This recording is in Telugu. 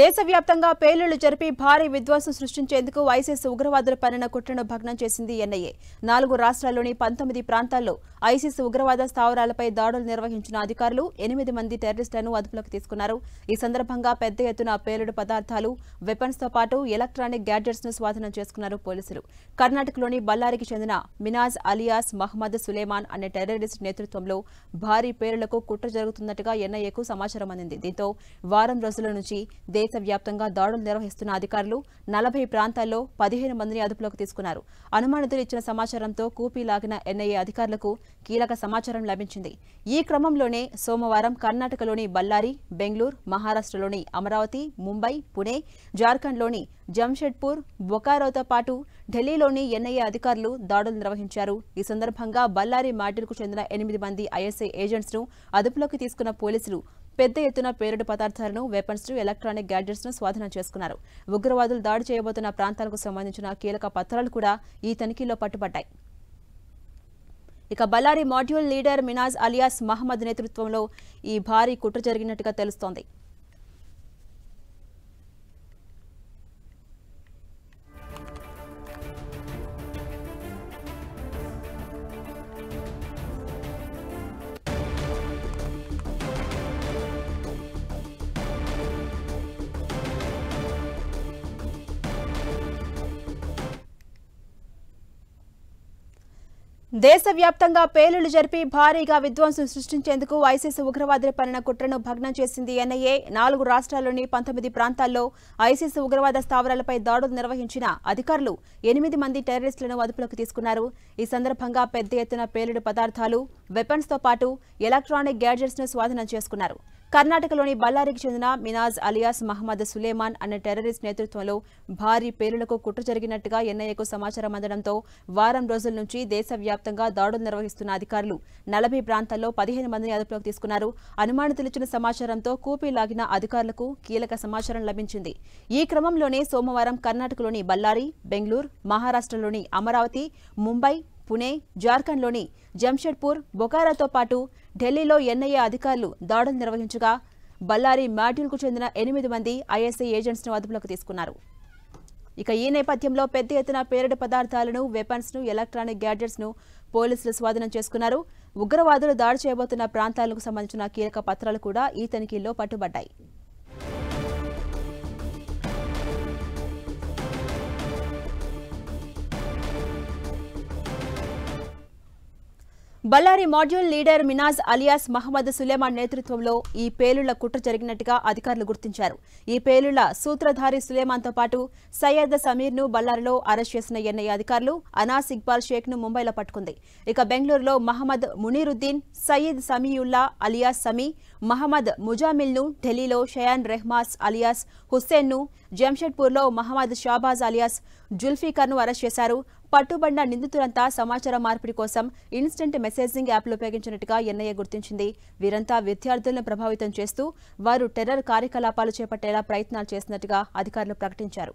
దేశవ్యాప్తంగా పేలుళ్లు జరిపి భారీ విధ్వంసం సృష్టించేందుకు ఐసీఎస్ ఉగ్రవాదుల పనిన కుట్రను భగ్నం చేసింది ఎన్ఐఏ నాలుగు రాష్ట్రాల్లోని పంతొమ్మిది ప్రాంతాల్లో ఐసిస్ ఉగ్రవాద స్థావరాలపై దాడులు నిర్వహించిన అధికారులు ఎనిమిది మంది టెర్రరిస్టులను అదుపులోకి తీసుకున్నారు ఈ సందర్భంగా పెద్ద ఎత్తున పేలుడు పదార్థాలు వెపన్స్తో పాటు ఎలక్ట్రానిక్ గ్యాడ్జెట్స్ను స్వాధీనం చేసుకున్నారు పోలీసులు కర్ణాటకలోని బల్లారికి చెందిన మినాజ్ అలియాస్ మహ్మద్ సులేమాన్ అనే టెర్రరిస్ట్ నేతృత్వంలో భారీ పేలులకు కుట్ర జరుగుతున్నట్టుగా ఎన్ఐఏకు సమాచారం అందింది దీంతో వారం రోజుల నుంచి దేశవ్యాప్తంగా దాడులు నిర్వహిస్తున్న అధికారులు నలభై ప్రాంతాల్లో పదిహేను మందిని అదుపులోకి తీసుకున్నారు అనుమానితులు ఇచ్చిన సమాచారంతో కూపీ లాగిన ఎన్ఐఏ అధికారులకు కీలక సమాచారం లభించింది ఈ క్రమంలోనే సోమవారం కర్ణాటకలోని బల్లారి బెంగళూరు మహారాష్ట్రలోని అమరావతి ముంబై పుణే జార్ఖండ్లోని జంషెడ్పూర్ బొకారోతో పాటు ఢిల్లీలోని ఎన్ఐఏ అధికారులు దాడులు నిర్వహించారు ఈ సందర్భంగా బల్లారి మాటిల్కు చెందిన ఎనిమిది మంది ఐఎస్ఐ ఏజెంట్స్ను అదుపులోకి తీసుకున్న పోలీసులు పెద్ద ఎత్తున పేరుడు పదార్థాలను వెపన్స్ ఎలక్ట్రానిక్ గ్యాడ్జెట్స్ ను స్వాధీనం చేసుకున్నారు ఉగ్రవాదులు దాడి చేయబోతున్న ప్రాంతాలకు సంబంధించిన కీలక పత్రాలు కూడా ఈ తనిఖీలో పట్టుబడ్డాయి ఇక Ballari module leader Minaz alias Mohammed నేతృత్వంలో ఈ భారీ కుట్ర జరిగినట్టుగా తెలుస్తోంది దేశవ్యాప్తంగా పేలుళ్లు జరిపి భారీగా విధ్వంసం సృష్టించేందుకు ఐసీసీ ఉగ్రవాదుల పాలన కుట్రను భగ్నం చేసింది ఎన్ఐఏ నాలుగు రాష్ట్రాల్లోని పంతొమ్మిది ప్రాంతాల్లో ఐసీసీ ఉగ్రవాద స్థావరాలపై దాడులు నిర్వహించిన అధికారులు ఎనిమిది మంది టెర్రరిస్టులను అదుపులోకి తీసుకున్నారు ఈ సందర్భంగా పెద్ద ఎత్తున పేలుడు పదార్థాలు వెపన్స్తో పాటు ఎలక్ట్రానిక్ గ్యాడ్జెట్స్ను స్వాధీనం చేసుకున్నారు కర్ణాటకలోని బల్లారికి చెందిన మినాజ్ అలియాస్ మహమ్మద్ సులేమాన్ అనే టెర్రరిస్ట్ నేతృత్వంలో భారీ పేలులకు కుట్ర జరిగినట్టుగా ఎన్ఐఏకు సమాచారం అందడంతో వారం రోజుల నుంచి దేశవ్యాప్తంగా దాడులు నిర్వహిస్తున్న అధికారులు నలభై ప్రాంతాల్లో పదిహేను మందిని అదుపులోకి తీసుకున్నారు అనుమానితులిచ్చిన సమాచారంతో కూపీ లాగిన అధికారులకు కీలక సమాచారం లభించింది ఈ క్రమంలోనే సోమవారం కర్ణాటకలోని బల్లారి బెంగళూరు మహారాష్ట్రలోని అమరావతి ముంబై పుణే జార్ఖండ్లోని జంషెడ్పూర్ బొకారాతో పాటు ఢిల్లీలో ఎన్ఐఏ అధికారులు దాడులు నిర్వహించగా బల్లారి మాడ్యూల్కు చెందిన ఎనిమిది మంది ఐఎస్ఐ ఏజెంట్స్ను అదుపులోకి తీసుకున్నారు ఇక ఈ నేపథ్యంలో పెద్ద ఎత్తున పేరడు పదార్థాలను వెపన్స్ను ఎలక్ట్రానిక్ గ్యాడ్జెట్స్ను పోలీసులు స్వాధీనం చేసుకున్నారు ఉగ్రవాదులు దాడి చేయబోతున్న ప్రాంతాలకు సంబంధించిన కీలక పత్రాలు కూడా ఈ తనిఖీల్లో పట్టుబడ్డాయి Ballari module leader Minaz alias Mohammed Suleman నేతృత్వంలో ఈ పేలుళ్ల కుట్ర జరిగినట్టుగా అధికారులు గుర్తించారు ఈ పేలుళ్ల సూత్రధారి సులేమాన్తో పాటు సయ్యద్ సమీర్ను బల్లారిలో అరెస్ట్ చేసిన ఎన్ఐ అధికారులు అనాస్ ఇక్బాల్ షేక్ను ముంబైలో పట్టుకుంది ఇక బెంగళూరులో మహమ్మద్ మునీరుద్దీన్ సయ్యద్ సమీయుల్లా అలియాస్ సమీ మహమ్మద్ ముజామిల్ను ఢిల్లీలో షయాన్ రెహ్మాస్ అలియాస్ హుస్సేన్ను జంషెడ్పూర్లో మహమ్మద్ షాబాజ్ అలియాస్ జుల్ఫీకర్ను అరెస్ట్ చేశారు పట్టుబడిన నిందితులంతా సమాచార మార్పిడి కోసం ఇన్స్టెంట్ మెసేజింగ్ యాప్లు ఉపయోగించినట్టుగా ఎన్ఐఏ గుర్తించింది వీరంతా విద్యార్థులను ప్రభావితం చేస్తూ వారు టెర్రర్ కార్యకలాపాలు చేపట్టేలా ప్రయత్నాలు చేస్తున్నట్టుగా అధికారులు ప్రకటించారు